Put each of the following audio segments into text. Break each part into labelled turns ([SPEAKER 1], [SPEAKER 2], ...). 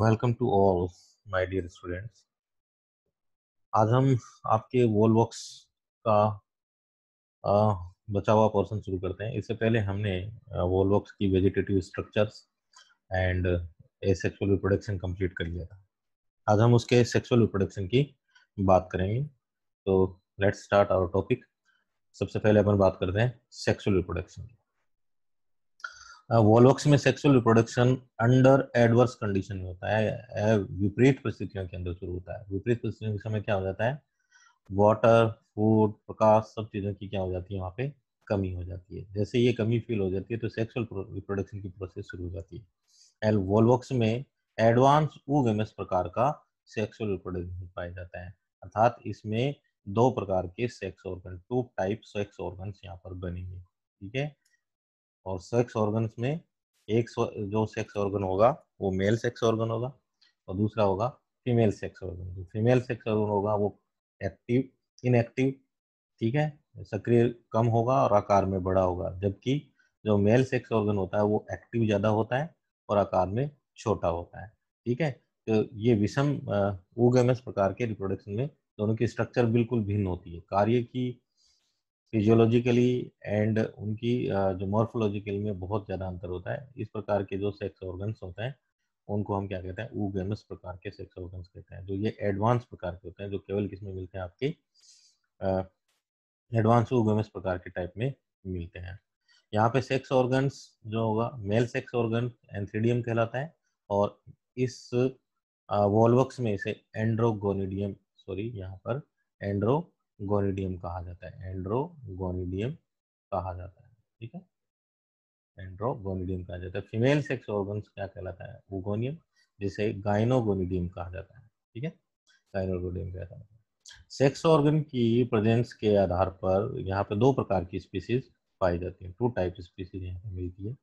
[SPEAKER 1] welcome to all my dear students आज हम आपके वॉलबॉक्स का आ, बचा हुआ पोर्सन शुरू करते हैं इससे पहले हमने वॉलबॉक्स की vegetative structures and sexual reproduction complete कर लिया था आज हम उसके सेक्सुअल रिप्रोडक्शन की बात करेंगे तो लेट्स स्टार्ट आवर टॉपिक सबसे पहले अपन बात करते हैं सेक्सुअल रिप्रोडक्शन की वॉलॉक्स में sexual reproduction under adverse condition में होता है विपरीत परिस्थितियों के अंदर शुरू होता है विपरीत परिस्थितियों के समय क्या हो जाता है वाटर फूड प्रकाश सब चीज़ों की क्या हो जाती है वहाँ पे कमी हो जाती है जैसे ये कमी फील हो जाती है तो सेक्सुअल रिप्रोडक्शन की प्रोसेस शुरू हो जाती है एल वॉलवॉक्स में एडवांस उमस प्रकार का सेक्सुअल रिप्रोडक्शन पाया जाता है अर्थात इसमें दो प्रकार के sex organ two type sex organ यहाँ पर बनेंगे ठीक है और सेक्स ऑर्गन में एक जो सेक्स ऑर्गन होगा वो मेल सेक्स ऑर्गन होगा और दूसरा होगा फीमेल सेक्स ऑर्गन जो फीमेल सेक्स ऑर्गन होगा वो एक्टिव इनएक्टिव ठीक है सक्रिय कम होगा और आकार में बड़ा होगा जबकि जो मेल सेक्स ऑर्गन होता है वो एक्टिव ज़्यादा होता है और आकार में छोटा होता है ठीक है तो ये विषम ओगेमस प्रकार के रिप्रोडक्शन में दोनों की स्ट्रक्चर बिल्कुल भिन्न होती है कार्य की फिजियोलॉजिकली एंड उनकी जो मॉर्फोलॉजिकली में बहुत ज़्यादा अंतर होता है इस प्रकार के जो सेक्स ऑर्गन्स होते हैं उनको हम क्या कहते हैं ऊगेमस प्रकार के सेक्स ऑर्गन्स कहते हैं जो ये एडवांस प्रकार के होते हैं जो केवल किसमें मिलते हैं आपके एडवांस ऊगेमस प्रकार के टाइप में मिलते हैं यहाँ पे सेक्स ऑर्गन्स जो होगा मेल सेक्स ऑर्गन एंथ्रीडियम कहलाता है और इस वॉलवक्स में इसे एंड्रोगोनिडियम सॉरी यहाँ पर एंड्रो गोनिडियम कहा जाता है एंड्रो गोनिडियम कहा जाता है ठीक है एंड्रो गोनिडियम कहा जाता है फीमेल सेक्स ऑर्गन्स क्या कहलाता है ओगोनियम जिसे गाइनोगोनिडियम कहा जाता है ठीक है गाइनोगोनिडियम कहता है सेक्स ऑर्गन की प्रेजेंस के आधार पर यहाँ पे दो प्रकार की स्पीसीज पाई जाती है टू टाइप स्पीसीज यहाँ पे मिलती है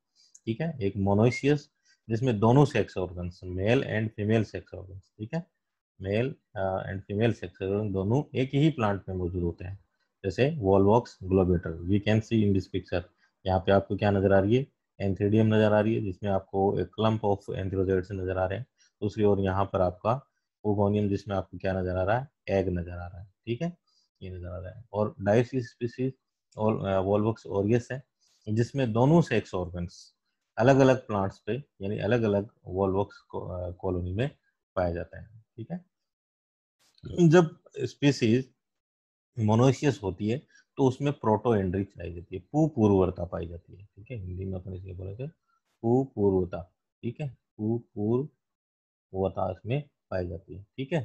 [SPEAKER 1] ठीक है एक मोनोइसियस जिसमें दोनों sex organs male and female sex organs ठीक है मेल एंड फीमेल सेक्स दोनों एक ही प्लांट में मौजूद होते हैं जैसे Volvox globator we can see in this picture यहाँ पे आपको क्या नजर आ रही है एंथ्रीडियम नजर आ रही है जिसमें आपको एक क्लम्प ऑफ एंथ्रोजाइड्स नजर आ रहे हैं दूसरी ओर यहाँ पर आपका ओगोनियम जिसमें आपको क्या नजर आ रहा है एग नजर आ रहा है ठीक है ये नजर आ रहा है और डाइस स्पीसीज और वॉलवॉक्स ओरियस है जिसमें दोनों सेक्स ऑर्गन्स अलग अलग प्लांट्स पे यानी अलग अलग वॉलवॉक्स कॉलोनी में पाया जाता है ठीक है जब स्पीसीज मोनोशियस होती है तो उसमें प्रोटो एंड्री पाई जाती है पूर्वता पाई जाती है ठीक है हिंदी में अपन इसे बोलेंगे पूर्वता ठीक है पूर्वता इसमें पाई जाती है ठीक है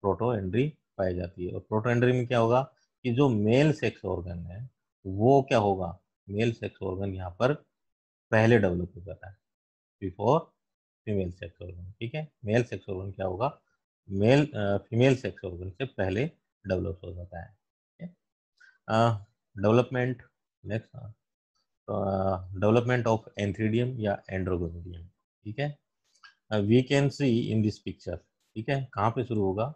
[SPEAKER 1] प्रोटो एंड्री पाई जाती है और प्रोटो एंड्री में क्या होगा कि जो मेल सेक्स ऑर्गन है वो क्या होगा मेल सेक्स ऑर्गन यहाँ पर पहले डेवलप हो जाता है बिफोर फीमेल सेक्स ऑर्गन ठीक है मेल सेक्स ऑर्गन क्या होगा मेल फीमेल सेक्स ऑर्गन से पहले डेवलप हो जाता है डेवलपमेंट नेक्स्ट तो, development of antheridium or androgonidium ठीक है we can see in this picture ठीक है कहाँ पे शुरू होगा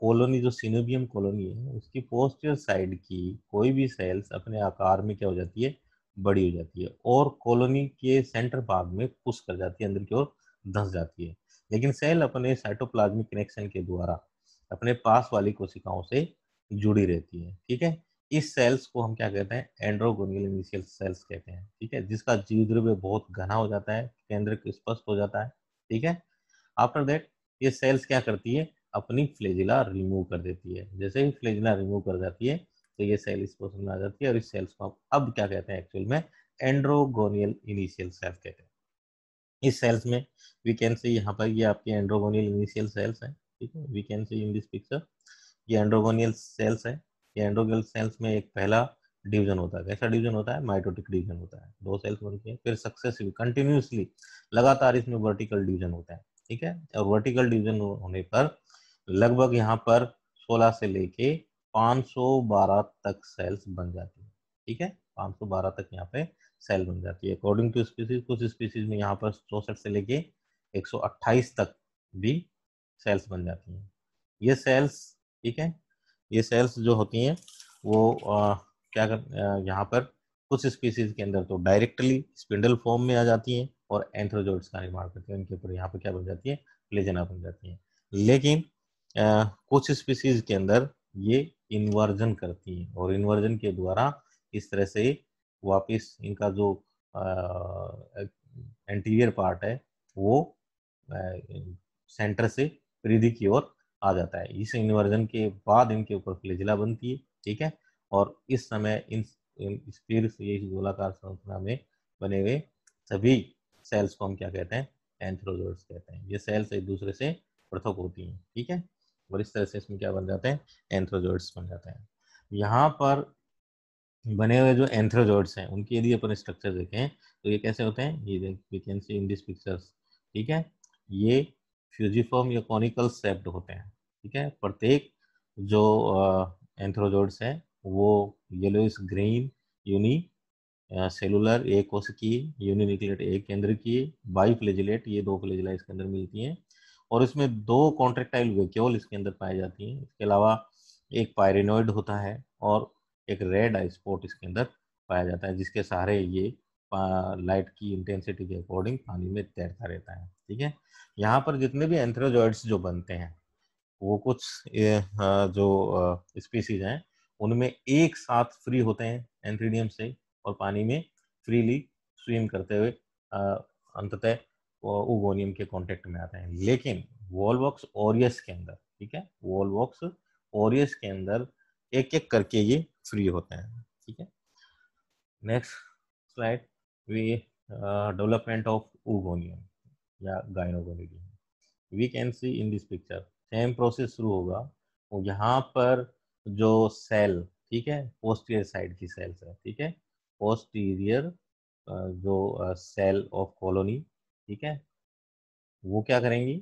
[SPEAKER 1] कॉलोनी uh, जो सिनोबियम कॉलोनी है उसकी पोस्टर साइड की कोई भी सेल्स अपने आकार में क्या हो जाती है बड़ी हो जाती है और कॉलोनी के सेंटर भाग में पुश कर जाती है अंदर की ओर धंस जाती है लेकिन सेल अपने साइटोप्लाज्मिक कनेक्शन के द्वारा अपने पास वाली कोशिकाओं से जुड़ी रहती है ठीक है इस सेल्स को हम क्या कहते हैं एंड्रोगोनियल इनिशियल सेल्स कहते हैं ठीक है जिसका जीव द्रव्य बहुत घना हो जाता है केंद्र स्पष्ट हो जाता है ठीक है आफ्टर दैट ये सेल्स क्या करती है अपनी फ्लेजिला रिमूव कर देती है जैसे ही फ्लेजिला रिमूव कर जाती है तो ये सेल इस पोजिशन में आ जाती है और इस सेल्स को हम अब क्या कहते हैं एक्चुअल में एंड्रोगोनियल इनिशियल सेल्स कहते हैं इस सेल्स में वी कैन से यहाँ पर ये आपके एंड्रोगोनियल इनिशियल सेल्स हैं ठीक है we can say in this picture ये एंड्रोगोनियल सेल्स है ये एंड्रोगोनियल सेल्स में एक पहला डिवीजन होता है कैसा डिवीजन होता है माइटोटिक डिवीजन होता है दो सेल्स बनती है फिर सक्सेसिव कंटिन्यूसली लगातार इसमें वर्टिकल डिवीजन होता है ठीक है और वर्टिकल डिवीजन होने पर लगभग यहाँ पर 16 से लेके 512 तक सेल्स बन जाती है ठीक है 512 तक यहाँ पे सेल बन जाती है अकॉर्डिंग टू स्पीसीज कुछ स्पीसीज में यहाँ पर चौसठ से लेके 128 तक भी सेल्स बन जाती हैं ये सेल्स ठीक है ये सेल्स जो होती हैं वो आ, क्या कर यहाँ पर कुछ स्पीसीज के अंदर तो डायरेक्टली स्पिंडल फॉर्म में आ जाती हैं और एंथ्रोजोइड्स का निर्माण करती हैं उनके ऊपर यहाँ पर क्या बन जाती है प्लेजना बन जाती हैं लेकिन आ, कुछ स्पीसीज के अंदर ये इन्वर्जन करती हैं और इन्वर्जन के द्वारा इस तरह से वापस इनका जो एंटीरियर पार्ट है वो सेंटर से प्रीधि की ओर आ जाता है इस इन्वर्जन के बाद इनके ऊपर फ्लेजिला बनती है ठीक है और इस समय इन स्पीर से इस गोलाकार संरचना में बने हुए सभी सेल्स को हम क्या कहते हैं एंथ्रोजोइड्स कहते हैं ये सेल्स एक दूसरे से पृथक होती हैं ठीक है और इस तरह से इसमें क्या बन जाते हैं एंथ्रोजोइड्स बन जाते हैं यहाँ पर बने हुए जो एंथ्रोजोड्स हैं उनके यदि अपन स्ट्रक्चर देखें तो ये कैसे होते हैं ये we can see in this pictures ठीक है ये फ्यूजिफॉर्म या कॉनिकल सेप्ड होते हैं ठीक है प्रत्येक जो एंथ्रोजोड्स हैं वो इस ग्रीन यूनी सेलुलर एक यूनि यूनिनिकलेट एक केंद्र की बाई फ्लेजिलेट ये दो फ्लेजिला इसके अंदर मिलती हैं और इसमें दो कॉन्ट्रेक्टाइल वेक्योल इसके अंदर पाई जाती हैं इसके अलावा एक पायरेनोइड होता है और एक रेड आई स्पॉट इसके अंदर पाया जाता है जिसके सहारे ये लाइट की इंटेंसिटी के अकॉर्डिंग पानी में तैरता रहता है ठीक है यहाँ पर जितने भी एंथ्रोजॉइड्स जो बनते हैं वो कुछ जो स्पीसीज हैं उनमें एक साथ फ्री होते हैं एंथ्रीडियम से और पानी में फ्रीली स्विम करते हुए अंततः उगोनियम के कांटेक्ट में आते हैं लेकिन वॉलवॉक्स ओरियस के अंदर ठीक है वॉलवॉक्स ओरियस के अंदर एक एक करके ये फ्री होते हैं ठीक है next slide we development of oogonium or gynogonidium we can see in this picture same process शुरू होगा यहाँ पर जो सेल ठीक है पोस्टीरियर साइड की सेल्स है ठीक है पोस्टीरियर uh, जो सेल ऑफ कॉलोनी ठीक है वो क्या करेंगी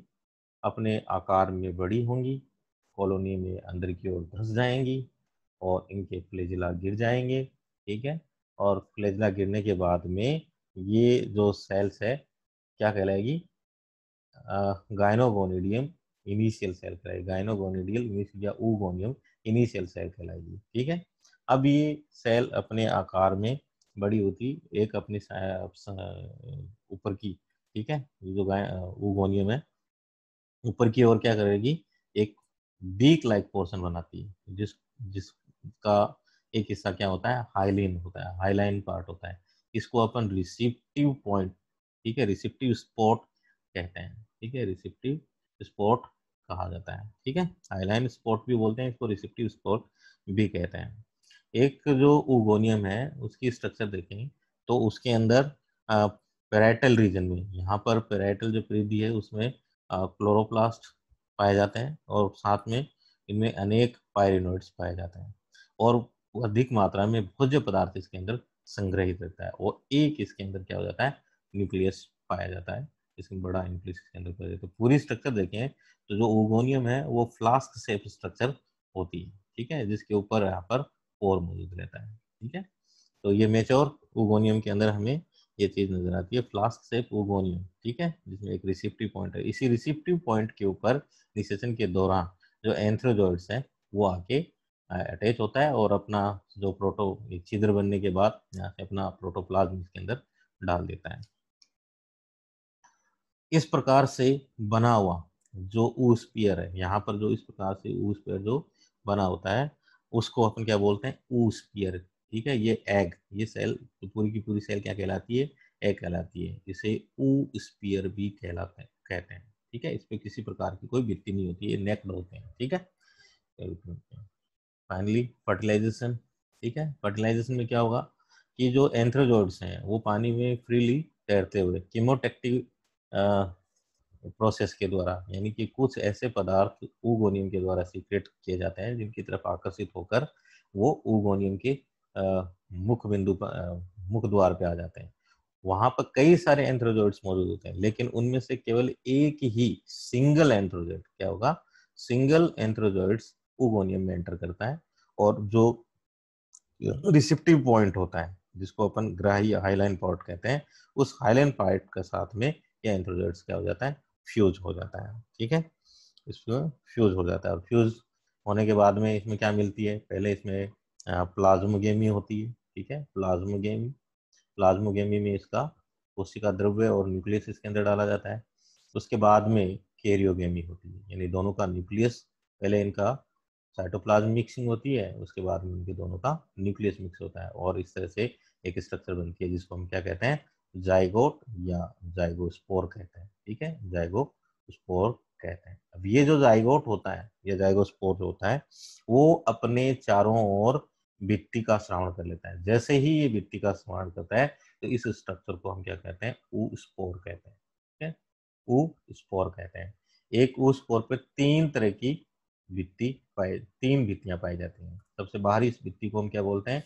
[SPEAKER 1] अपने आकार में बड़ी होंगी कॉलोनी में अंदर की ओर धस जाएंगी और इनके फ्लेजिला गिर जाएंगे ठीक है और फ्लेजिला गिरने के बाद में ये जो सेल्स है क्या कहलाएगी गायनोगोनिडियम इनिशियल सेल कहलाएगी गायनोगोनिडियल या ऊगोनियम इनिशियल सेल कहलाएगी ठीक है अब ये सेल अपने आकार में बड़ी होती एक अपने ऊपर की ठीक है ये जो गाय ऊगोनियम है ऊपर की ओर क्या करेगी एक बीक लाइक पोर्शन बनाती है जिस जिस का एक हिस्सा क्या होता है हाईलाइन होता है हाईलाइन पार्ट होता है इसको अपन रिसिप्टिव पॉइंट ठीक है रिसिप्टिव स्पॉट कहते हैं ठीक है रिसिप्टिव स्पॉट कहा जाता है ठीक है हाईलाइन स्पॉट भी बोलते हैं इसको रिसिप्टिव स्पॉट भी कहते हैं एक जो उगोनियम है उसकी स्ट्रक्चर देखें तो उसके अंदर पेराइटल रीजन में यहाँ पर पेराइटल जो परिधि है उसमें क्लोरोप्लास्ट पाए जाते हैं और साथ में इनमें अनेक पायरिनोइड्स पाए जाते हैं और अधिक मात्रा में भोज्य पदार्थ इसके अंदर संग्रहित रहता है और एक इसके अंदर क्या हो जाता है न्यूक्लियस पाया जाता है इसमें बड़ा न्यूक्लियस इसके अंदर पाया जाता है तो पूरी स्ट्रक्चर देखें तो जो ओगोनियम है वो फ्लास्क सेफ स्ट्रक्चर होती है ठीक है जिसके ऊपर यहाँ पर पोर मौजूद रहता है ठीक है तो ये मेचोर ओगोनियम के अंदर हमें ये चीज़ नजर आती है फ्लास्क सेफ ओगोनियम ठीक है जिसमें एक रिसिप्टिव पॉइंट है इसी रिसिप्टिव पॉइंट के ऊपर निशेचन के दौरान जो एंथ्रोजॉइड्स है वो आके अटैच होता है और अपना जो प्रोटो छिद्र बनने के बाद यहाँ से अपना प्रोटोप्लाज्म इसके अंदर डाल देता है इस प्रकार से बना हुआ जो ऊस्पियर है यहाँ पर जो इस प्रकार से ऊस्पियर जो बना होता है उसको अपन क्या बोलते हैं ऊस्पियर ठीक है ये एग ये सेल तो पूरी की पूरी सेल क्या कहलाती है एग कहलाती है इसे ऊस्पियर भी कहलाते हैं कहते हैं ठीक है इस पर किसी प्रकार की कोई वृत्ति नहीं होती है नेक्ड होते हैं ठीक है फाइनली फर्टिलाइजेशन ठीक है फर्टिलाइजेशन में क्या होगा कि जो एंथ्रोजोड्स हैं वो पानी में फ्रीली तैरते हुए कीमोटेक्टिव प्रोसेस के द्वारा यानी कि कुछ ऐसे पदार्थ ऊगोनियम के द्वारा सीक्रेट किए जाते हैं जिनकी तरफ आकर्षित होकर वो ऊगोनियम के मुख बिंदु पर मुख द्वार पे आ जाते हैं वहां पर कई सारे एंथ्रोजोइड्स मौजूद होते हैं लेकिन उनमें से केवल एक ही सिंगल एंथ्रोजोइड क्या होगा सिंगल एंथ्रोजोइड्स ओगोनियम में एंटर करता है और जो रिसिप्टिव पॉइंट होता है जिसको अपन ग्राही हाईलाइन पार्ट कहते हैं उस हाईलाइन पार्ट के साथ में यह एंथ्रोजर्ट्स क्या हो जाता है फ्यूज हो जाता है ठीक है इसमें फ्यूज हो जाता है और फ्यूज होने के बाद में इसमें क्या मिलती है पहले इसमें प्लाज्मोगेमी होती है ठीक है प्लाज्मोगेमी प्लाज्मोगेमी में इसका कोशिका द्रव्य और न्यूक्लियस इसके अंदर डाला जाता है उसके बाद में कैरियोगेमी होती है यानी दोनों का न्यूक्लियस पहले इनका साइटोप्लाज्म मिक्सिंग होती है उसके बाद में उनके दोनों का न्यूक्लियस मिक्स होता है और इस तरह से एक स्ट्रक्चर बनती है जिसको हम क्या कहते हैं जाइगोट या जाइगोस्पोर कहते हैं ठीक है जाइगो स्पोर कहते हैं अब ये जो जाइगोट होता है या जाइगोस्पोर जो होता है वो अपने चारों ओर भित्ति का श्रवण कर लेता है जैसे ही ये भित्ति का श्रवण करता है तो इस स्ट्रक्चर को हम क्या कहते हैं ऊ स्पोर कहते हैं ठीक है ऊ स्पोर कहते हैं एक ऊ स्पोर पे तीन तरह की भित्ती पाए तीन भित्तियां पाई जाती हैं सबसे बाहरी इस भित्ती को हम क्या बोलते हैं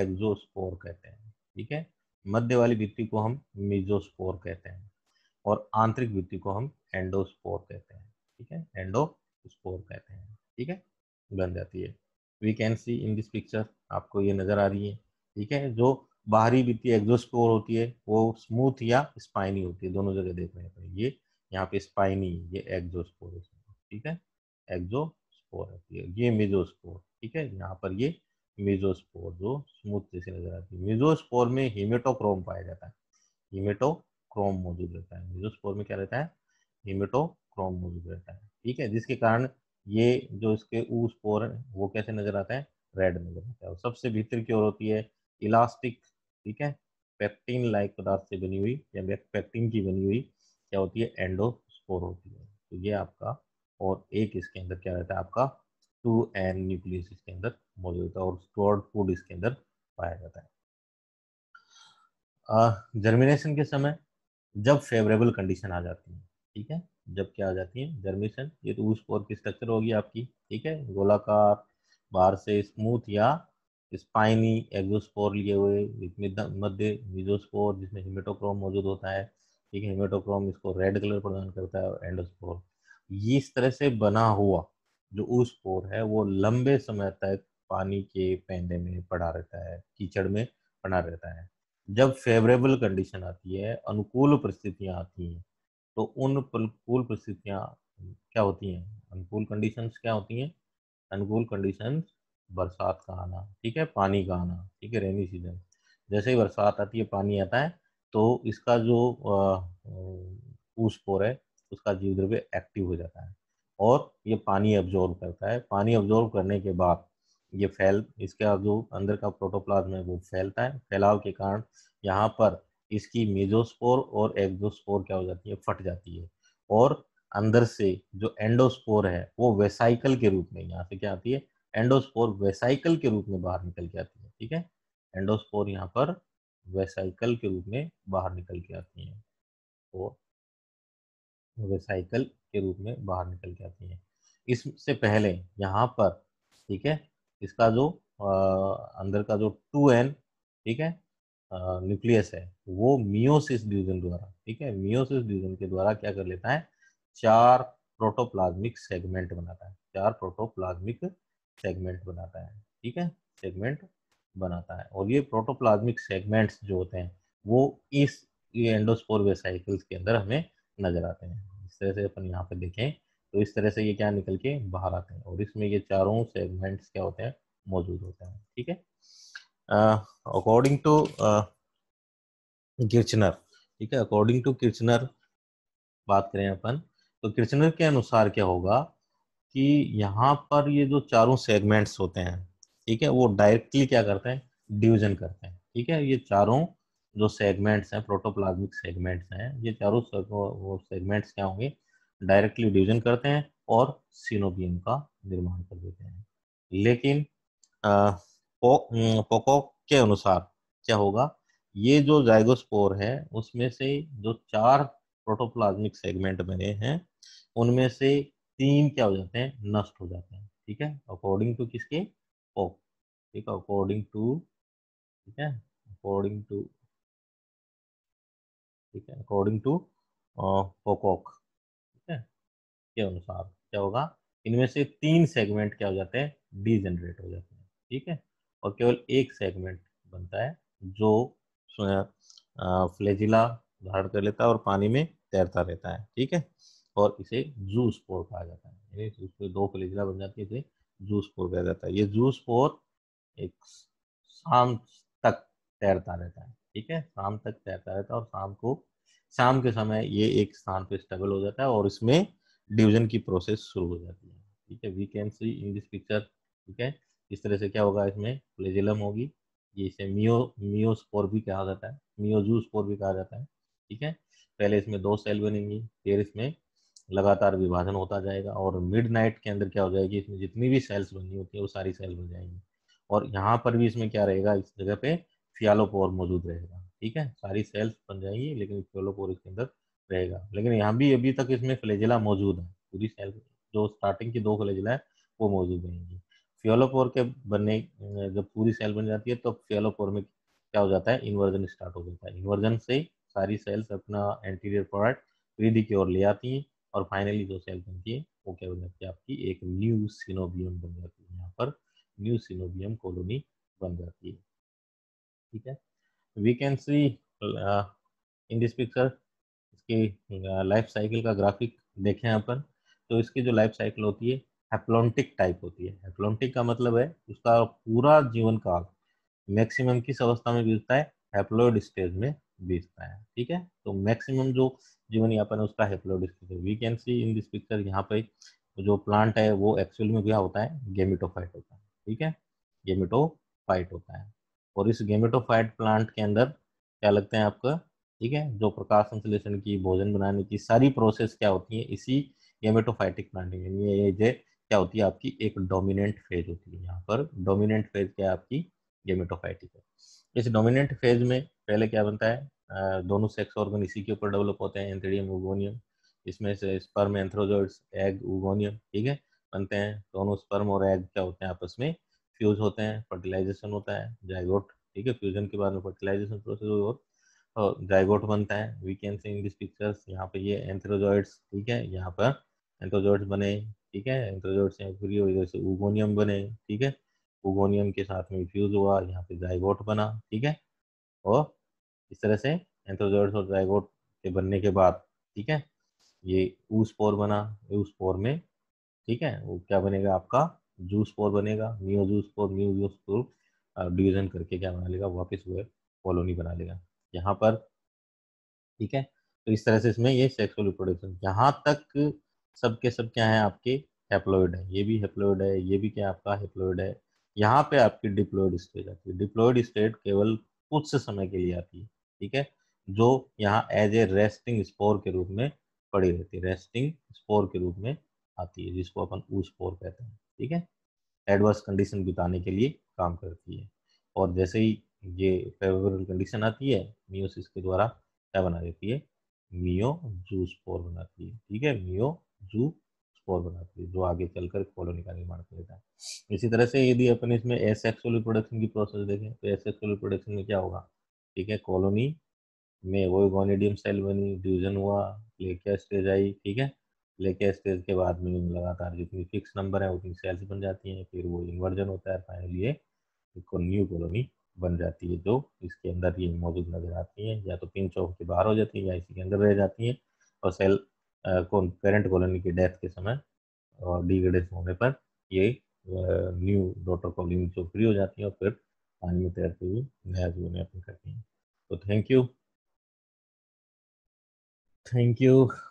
[SPEAKER 1] एग्जोस्पोर कहते हैं ठीक है मध्य वाली भित्ती को हम मिजोस्पोर कहते हैं और आंतरिक भित्ती को हम एंडोस्पोर कहते हैं ठीक है एंडोस्पोर कहते हैं ठीक है बन जाती है we can see in this picture आपको ये नजर आ रही है ठीक है जो बाहरी भित्ती एग्जोस्पोर होती है वो स्मूथ या स्पाइनी होती है दोनों जगह देख रहे हैं तो ये यहाँ पे स्पाइनी ये एग्जोस्पोर ठीक है एग्जो स्पोर अपीयर ये मेजोस्पोर ठीक है यहाँ पर ये मेजोस्पोर जो स्मूथ जैसे नजर आती है मेजोस्पोर में हिमेटोक्रोम पाया जाता है हीमेटोक्रोम मौजूद रहता है मेजोस्पोर में क्या रहता है हीमेटोक्रोम मौजूद रहता है ठीक है जिसके कारण ये जो इसके ऊ स्पोर है वो कैसे नजर आता है रेड नजर आता है और सबसे भीतर की ओर होती है इलास्टिक ठीक है पेक्टिन लाइक पदार्थ से बनी हुई या पेक्टिन की बनी हुई क्या होती है एंडोस्पोर होती है तो ये आपका और एक इसके अंदर क्या रहता है आपका टू एन न्यूक्लियस इसके अंदर मौजूद होता है और स्टोर्ड फूड इसके अंदर पाया जाता है जर्मिनेशन के समय जब फेवरेबल कंडीशन आ जाती है ठीक है जब क्या आ जाती है जर्मिनेशन ये तो उस और की स्ट्रक्चर होगी आपकी ठीक है गोलाकार बाहर से स्मूथ या स्पाइनी एग्जोस्पोर लिए हुए मध्य मिजोस्पोर जिसमें हिमेटोक्रोम मौजूद होता है ठीक है हिमेटोक्रोम इसको रेड कलर प्रदान करता है एंडोस्पोर ये इस तरह से बना हुआ जो ऊस पोर है वो लंबे समय तक पानी के पैंदे में पड़ा रहता है कीचड़ में पड़ा रहता है जब फेवरेबल कंडीशन आती है अनुकूल परिस्थितियां आती हैं तो उन अनुकूल परिस्थितियां क्या होती हैं अनुकूल कंडीशंस क्या होती हैं अनुकूल कंडीशंस बरसात का आना ठीक है पानी का आना ठीक है रेनी सीजन जैसे ही बरसात आती है पानी आता है तो इसका जो ऊस पोर है उसका जीव द्रव्य एक्टिव हो जाता है और ये पानी ऑब्जॉर्व करता है पानी ऑब्जॉर्व करने के बाद ये फैल इसका जो अंदर का प्रोटोप्लाज्म है वो फैलता है फैलाव के कारण यहाँ पर इसकी मेजोस्पोर और एक्जोस्पोर क्या हो जाती है फट जाती है और अंदर से जो एंडोस्पोर है वो वेसाइकल के रूप में यहाँ से क्या आती है एंडोस्पोर वेसाइकल के रूप में बाहर निकल के आती है ठीक है एंडोस्पोर यहाँ पर वेसाइकल के रूप में बाहर निकल के आती है और वेसाइकल के रूप में बाहर निकल के आती है इससे पहले यहाँ पर ठीक है इसका जो आ, अंदर का जो टू एन ठीक है न्यूक्लियस है वो मियोसिस डिवीजन द्वारा ठीक है मियोसिस डिवीजन के द्वारा क्या कर लेता है चार प्रोटोप्लाज्मिक सेगमेंट बनाता है चार प्रोटोप्लाज्मिक सेगमेंट बनाता है ठीक है सेगमेंट बनाता है और ये प्रोटोप्लाज्मिक सेगमेंट्स जो होते हैं वो इस एंडोस्पोर वेसाइकल्स के अंदर हमें नजर आते हैं तरह से अपन यहाँ पे देखें तो इस तरह से ये क्या निकल के बाहर आते हैं और इसमें ये चारों सेगमेंट्स क्या होते हैं मौजूद होते हैं ठीक है अकॉर्डिंग टू किर्चनर ठीक है अकॉर्डिंग टू किर्चनर बात करें अपन तो किर्चनर के अनुसार क्या होगा कि यहाँ पर ये जो चारों सेगमेंट्स होते हैं ठीक है वो डायरेक्टली क्या करते हैं डिविजन करते हैं ठीक है ये चारों जो सेगमेंट्स हैं प्रोटोप्लाज्मिक सेगमेंट्स हैं ये चारों वो सेगमेंट्स क्या होंगे डायरेक्टली डिवीजन करते हैं और सीनोबियम का निर्माण कर देते हैं लेकिन पोको के अनुसार क्या होगा ये जो जाइगोस्पोर है उसमें से जो चार प्रोटोप्लाज्मिक सेगमेंट बने हैं उनमें से तीन क्या हो जाते हैं नष्ट हो जाते हैं ठीक है अकॉर्डिंग टू किसके पोक ठीक है अकॉर्डिंग टू ठीक है अकॉर्डिंग टू ठीक है अकॉर्डिंग टू पोकॉक ठीक है के अनुसार क्या होगा इनमें से तीन सेगमेंट क्या हो जाते हैं डी जनरेट हो जाते हैं ठीक है और केवल एक सेगमेंट बनता है जो फ्लेजिला धारण कर लेता है और पानी में तैरता रहता है ठीक है और इसे जूस पोर कहा जाता है यानी दो फ्लेजिला बन जाती है इसे जूस पोर कहा जाता है ये जूस पोर एक शाम तक तैरता रहता है ठीक है शाम तक तैरता रहता है और शाम को शाम के समय ये एक स्थान पे स्ट्रगल हो जाता है और इसमें डिवीजन की प्रोसेस शुरू हो जाती है ठीक है we can see in this picture ठीक है इस तरह से क्या होगा इसमें प्लेजिलम होगी ये इसे मियो मियोस्पोर भी कहा जाता है मियोजूस्पोर भी कहा जाता है ठीक है पहले इसमें दो सेल बनेंगी फिर इसमें लगातार विभाजन होता जाएगा और नाइट के अंदर क्या हो जाएगी इसमें जितनी भी सेल्स बननी होती है वो सारी सेल्स बन जाएंगी और यहाँ पर भी इसमें क्या रहेगा इस जगह पे थियालोपोर मौजूद रहेगा ठीक है सारी सेल्स बन जाएंगी लेकिन थियालोपोर इसके अंदर रहेगा लेकिन यहाँ भी अभी तक इसमें फ्लेजिला मौजूद है पूरी सेल जो स्टार्टिंग की दो फ्लेजिला है वो मौजूद रहेंगी फ्योलोपोर के बनने जब पूरी सेल बन जाती है तो फ्योलोपोर में क्या हो जाता है इन्वर्जन स्टार्ट हो जाता है इन्वर्जन से सारी सेल्स अपना एंटीरियर प्रोडक्ट वृद्धि की ओर ले आती हैं और फाइनली जो सेल बनती है वो क्या बन जाती है आपकी एक न्यू सिनोबियम बन जाती है यहाँ पर न्यू सिनोबियम कॉलोनी बन जाती है ठीक है we can see in this picture इसकी लाइफ uh, साइकिल का ग्राफिक देखें यहाँ पर तो इसकी जो लाइफ साइकिल होती है हेप्लोन्टिक टाइप होती है हेप्लोन्टिक का मतलब है उसका पूरा जीवन काल मैक्सिमम किस अवस्था में बीतता है हेप्लोइड स्टेज में बीतता है ठीक है तो मैक्सिमम जो जीवन यापन है उसका haploid stage we can see in this picture यहाँ पे जो प्लांट है वो एक्चुअल में क्या होता है गेमिटोफाइट होता है ठीक है गेमिटोफाइट होता है और इस गेमेटोफाइट प्लांट के अंदर क्या लगते हैं आपका ठीक है जो प्रकाश संश्लेषण की भोजन बनाने की सारी प्रोसेस क्या होती है इसी गेमेटोफाइटिक प्लांट यानी ये जो क्या होती है आपकी एक डोमिनेंट फेज होती है यहाँ पर डोमिनेंट फेज क्या है आपकी गेमेटोफाइटिक है इस डोमिनेंट फेज में पहले क्या बनता है दोनों सेक्स ऑर्गन इसी के ऊपर डेवलप होते हैं एंथेडियम उगोनियम इसमें से स्पर्म एंथ्रोजोइड्स एग उगोनियम ठीक है बनते हैं दोनों स्पर्म और एग क्या होते हैं आपस में फ्यूज होते हैं फर्टिलाइजेशन होता है जाइगोट ठीक है फ्यूजन के बाद में फर्टिलाइजेशन प्रोसेस और जाइगोट बनता है we can see in this pictures यहाँ पे ये एंथ्रोजॉइड्स ठीक है यहाँ पर एंथ्रोजॉइड्स बने ठीक है एंथ्रोजॉइड्स यहाँ फ्री और इधर से उगोनियम बने ठीक है उगोनियम के साथ में फ्यूज हुआ यहाँ पे जाइगोट बना ठीक है और इस तरह से एंथ्रोजॉइड्स और जाइगोट के बनने के बाद ठीक है ये ऊसपोर बना ऊसपोर में ठीक है वो क्या बनेगा आपका जूस फोर बनेगा म्यू जूस फोर म्यू जूस फोर डिवीजन करके क्या बना लेगा वापस वो कॉलोनी बना लेगा यहाँ पर ठीक है तो इस तरह से इसमें ये सेक्सुअल रिप्रोडक्शन यहाँ तक सब के सब क्या है आपके हेप्लोइड है ये भी हेप्लोइड है ये भी क्या आपका हेप्लोइड है यहाँ पे आपकी डिप्लोइड स्टेज आती है डिप्लोइड स्टेट केवल कुछ समय के लिए आती है ठीक है जो यहाँ एज ए रेस्टिंग स्पोर के रूप में पड़ी रहती है रेस्टिंग स्पोर के रूप में आती है जिसको अपन ऊ स्पोर कहते हैं ठीक है एडवर्स कंडीशन बिताने के लिए काम करती है और जैसे ही ये फेवरेबल कंडीशन आती है मियोसिस के द्वारा क्या बना देती है मियो जू स्पोर बनाती है ठीक है मियो जू स्पोर बनाती है जो आगे चलकर कॉलोनी का निर्माण कर है इसी तरह से यदि अपन इसमें एसेक्सुअल रिप्रोडक्शन की प्रोसेस देखें तो एसेक्सुअल रिप्रोडक्शन में क्या होगा ठीक है कॉलोनी में वो गोनेडियम सेल बनी डिवीजन हुआ लेकिया स्टेज आई ठीक है लेके इसके इसके बाद में लगातार जितनी फिक्स नंबर है उतनी सेल्स बन जाती हैं फिर वो इन्वर्जन होता है फाइनली एक न्यू कॉलोनी बन जाती है जो इसके अंदर ये मौजूद नजर आती हैं या तो पिन चौक के बाहर हो जाती है या इसी के अंदर रह जाती हैं और सेल को पेरेंट कॉलोनी की डेथ के समय और डिग्रेडेशन होने पर ये न्यू डॉटर कॉलोनी जो फ्री हो जाती है और फिर पानी में तैरते हुए नया जीवन यापन करती हैं तो थैंक यू थैंक यू